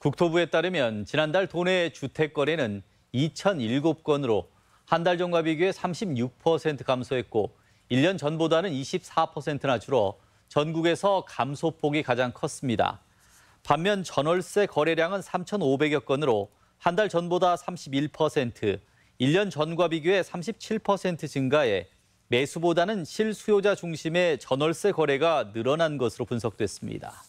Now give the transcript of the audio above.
국토부에 따르면 지난달 도내 주택 거래는 2007건으로 한 달 전과 비교해 36% 감소했고 1년 전보다는 24%나 줄어 전국에서 감소폭이 가장 컸습니다. 반면 전월세 거래량은 3,500여 건으로 한 달 전보다 31%, 1년 전과 비교해 37% 증가해 매수보다는 실수요자 중심의 전월세 거래가 늘어난 것으로 분석됐습니다.